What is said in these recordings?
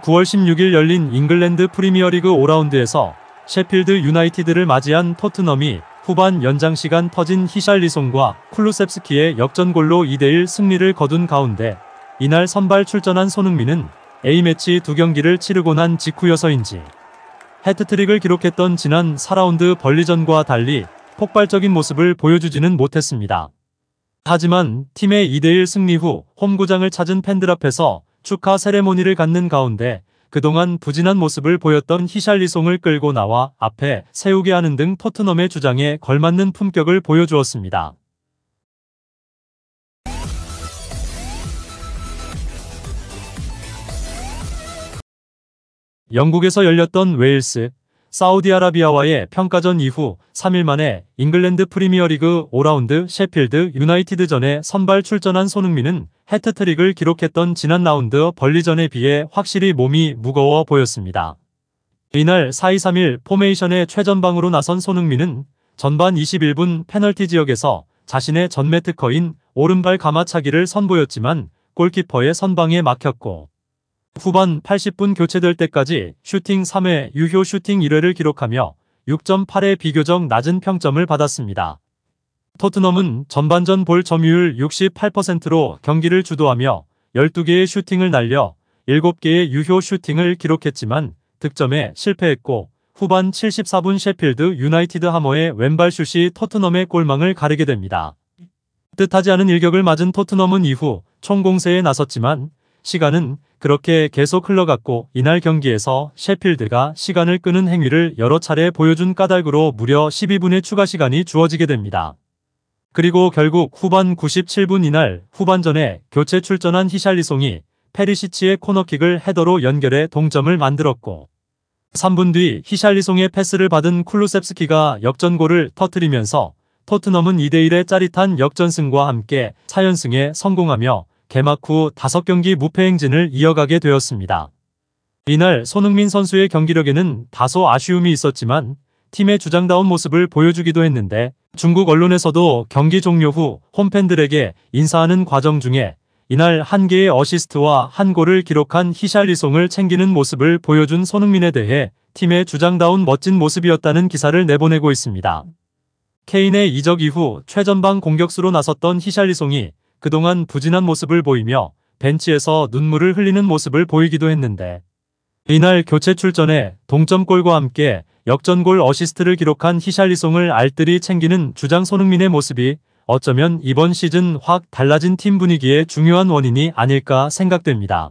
9월 16일 열린 잉글랜드 프리미어리그 5라운드에서 셰필드 유나이티드를 맞이한 토트넘이 후반 연장시간 터진 히샬리송과 쿨루셉스키의 역전골로 2대1 승리를 거둔 가운데 이날 선발 출전한 손흥민은 A매치 두 경기를 치르고 난 직후여서인지 해트트릭을 기록했던 지난 4라운드 벌리전과 달리 폭발적인 모습을 보여주지는 못했습니다. 하지만 팀의 2대1 승리 후 홈구장을 찾은 팬들 앞에서 축하 세레모니를 갖는 가운데 그동안 부진한 모습을 보였던 히샬리송을 끌고 나와 앞에 세우게 하는 등 토트넘의 주장에 걸맞는 품격을 보여주었습니다. 영국에서 열렸던 웨일스 사우디아라비아와의 평가전 이후 3일 만에 잉글랜드 프리미어리그 5라운드 셰필드 유나이티드전에 선발 출전한 손흥민은 해트트릭을 기록했던 지난 라운드 벌리전에 비해 확실히 몸이 무거워 보였습니다. 이날 4-2-3-1 포메이션의 최전방으로 나선 손흥민은 전반 21분 페널티 지역에서 자신의 전매 특허인 오른발 가마차기를 선보였지만 골키퍼의 선방에 막혔고 후반 80분 교체될 때까지 슈팅 3회, 유효 슈팅 1회를 기록하며 6.8의 비교적 낮은 평점을 받았습니다. 토트넘은 전반전 볼 점유율 68%로 경기를 주도하며 12개의 슈팅을 날려 7개의 유효 슈팅을 기록했지만 득점에 실패했고 후반 74분 셰필드 유나이티드 하머의 왼발 슛이 토트넘의 골망을 가리게 됩니다. 뜻하지 않은 일격을 맞은 토트넘은 이후 총공세에 나섰지만 시간은 그렇게 계속 흘러갔고 이날 경기에서 셰필드가 시간을 끄는 행위를 여러 차례 보여준 까닭으로 무려 12분의 추가 시간이 주어지게 됩니다. 그리고 결국 후반 97분 이날 후반전에 교체 출전한 히샬리송이 페리시치의 코너킥을 헤더로 연결해 동점을 만들었고 3분 뒤 히샬리송의 패스를 받은 쿨루셉스키가 역전골을 터뜨리면서 토트넘은 2대1의 짜릿한 역전승과 함께 차연승에 성공하며 개막 후 5경기 무패 행진을 이어가게 되었습니다. 이날 손흥민 선수의 경기력에는 다소 아쉬움이 있었지만 팀의 주장다운 모습을 보여주기도 했는데 중국 언론에서도 경기 종료 후 홈팬들에게 인사하는 과정 중에 이날 한 개의 어시스트와 한 골을 기록한 히샬리송을 챙기는 모습을 보여준 손흥민에 대해 팀의 주장다운 멋진 모습이었다는 기사를 내보내고 있습니다. 케인의 이적 이후 최전방 공격수로 나섰던 히샬리송이 그동안 부진한 모습을 보이며 벤치에서 눈물을 흘리는 모습을 보이기도 했는데 이날 교체 출전에 동점골과 함께 역전골 어시스트를 기록한 히샬리송을 알뜰히 챙기는 주장 손흥민의 모습이 어쩌면 이번 시즌 확 달라진 팀 분위기의 중요한 원인이 아닐까 생각됩니다.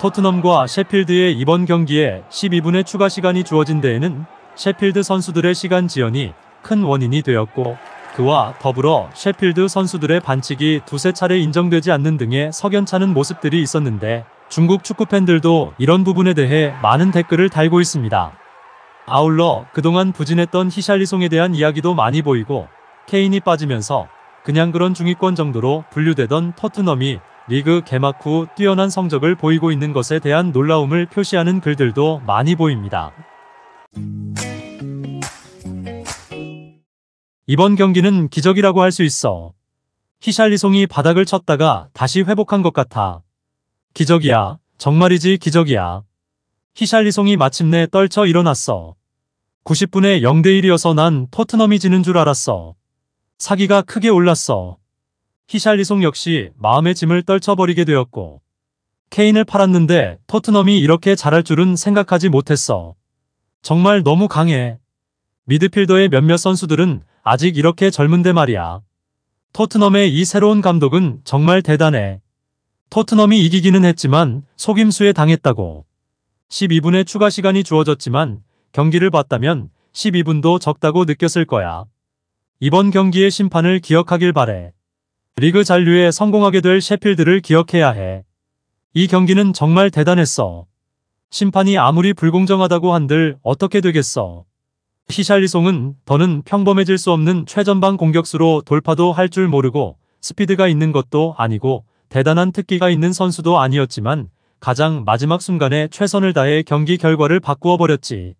토트넘과 셰필드의 이번 경기에 12분의 추가 시간이 주어진 데에는 셰필드 선수들의 시간 지연이 큰 원인이 되었고 그와 더불어 셰필드 선수들의 반칙이 두세 차례 인정되지 않는 등의 석연찮은 모습들이 있었는데 중국 축구 팬들도 이런 부분에 대해 많은 댓글을 달고 있습니다. 아울러 그동안 부진했던 히샬리송에 대한 이야기도 많이 보이고 케인이 빠지면서 그냥 그런 중위권 정도로 분류되던 토트넘이 리그 개막 후 뛰어난 성적을 보이고 있는 것에 대한 놀라움을 표시하는 글들도 많이 보입니다. 이번 경기는 기적이라고 할 수 있어. 히샬리송이 바닥을 쳤다가 다시 회복한 것 같아. 기적이야. 정말이지 기적이야. 히샬리송이 마침내 떨쳐 일어났어. 90분에 0 대1이어서 난 토트넘이 지는 줄 알았어. 사기가 크게 올랐어. 히샬리송 역시 마음의 짐을 떨쳐버리게 되었고 케인을 팔았는데 토트넘이 이렇게 잘할 줄은 생각하지 못했어. 정말 너무 강해. 미드필더의 몇몇 선수들은 아직 이렇게 젊은데 말이야. 토트넘의 이 새로운 감독은 정말 대단해. 토트넘이 이기기는 했지만 속임수에 당했다고. 12분의 추가 시간이 주어졌지만 경기를 봤다면 12분도 적다고 느꼈을 거야. 이번 경기의 심판을 기억하길 바래. 리그 잔류에 성공하게 될 셰필드를 기억해야 해. 이 경기는 정말 대단했어. 심판이 아무리 불공정하다고 한들 어떻게 되겠어. 히샬리송은 더는 평범해질 수 없는 최전방 공격수로 돌파도 할 줄 모르고 스피드가 있는 것도 아니고 대단한 특기가 있는 선수도 아니었지만 가장 마지막 순간에 최선을 다해 경기 결과를 바꾸어 버렸지.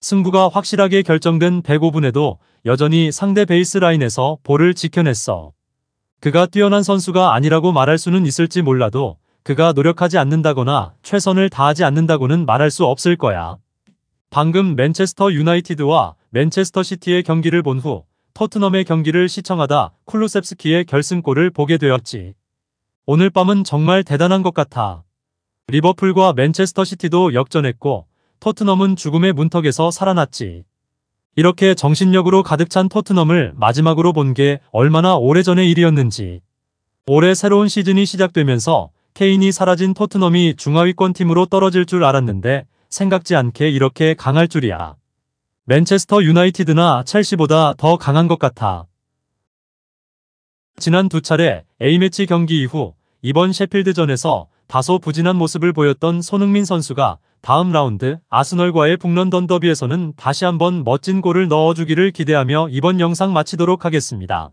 승부가 확실하게 결정된 105분에도 여전히 상대 베이스 라인에서 볼을 지켜냈어. 그가 뛰어난 선수가 아니라고 말할 수는 있을지 몰라도 그가 노력하지 않는다거나 최선을 다하지 않는다고는 말할 수 없을 거야. 방금 맨체스터 유나이티드와 맨체스터 시티의 경기를 본 후 토트넘의 경기를 시청하다 쿨루셉스키의 결승골을 보게 되었지. 오늘 밤은 정말 대단한 것 같아. 리버풀과 맨체스터 시티도 역전했고 토트넘은 죽음의 문턱에서 살아났지. 이렇게 정신력으로 가득 찬 토트넘을 마지막으로 본 게 얼마나 오래전의 일이었는지. 올해 새로운 시즌이 시작되면서 케인이 사라진 토트넘이 중하위권 팀으로 떨어질 줄 알았는데 생각지 않게 이렇게 강할 줄이야. 맨체스터 유나이티드나 첼시보다 더 강한 것 같아. 지난 두 차례 A매치 경기 이후 이번 셰필드전에서 다소 부진한 모습을 보였던 손흥민 선수가 다음 라운드 아스널과의 북런던 더비에서는 다시 한번 멋진 골을 넣어주기를 기대하며 이번 영상 마치도록 하겠습니다.